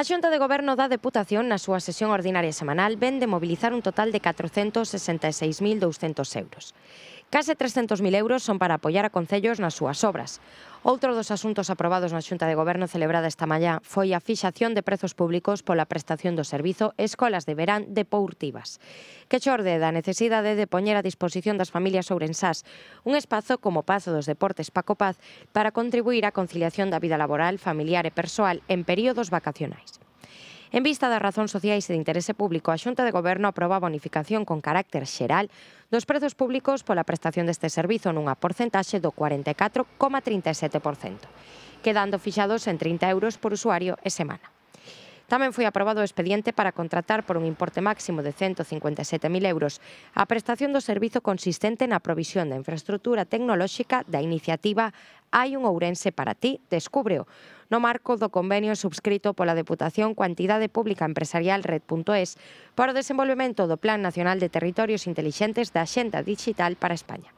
A Xunta de Goberno da Deputación na súa sesión ordinaria semanal ven de mobilizar un total de 466.200 euros. Case 300.000 euros son para apoiar a concellos nas súas obras. Outro dos asuntos aprobados na Xunta de Goberno celebrada esta mañá foi a fixación de prezos públicos pola prestación do servizo Escolas de Verán de Pourtivas, que xorde da necesidade de poñer a disposición das familias ourensás un espazo como Pazo dos Deportes Paco Paz para contribuir á conciliación da vida laboral, familiar e persoal en períodos vacacionais. En vista das razóns sociais e de interese público, a Xunta de Goberno aproba a bonificación con carácter xeral dos prezos públicos pola prestación deste servizo nunha porcentaxe do 44,37%, quedando fixados en 30 euros por usuario e semana. Tamén foi aprobado o expediente para contratar por un importe máximo de 157.000 euros a prestación do servizo consistente na provisión da infraestructura tecnolóxica da iniciativa Hai un Ourense para ti, descúbreo no marco do convenio subscrito pola Deputación coa entidade pública empresarial Red.es para o desenvolvemento do Plan Nacional de Territorios Intelixentes da Xenda Digital para España.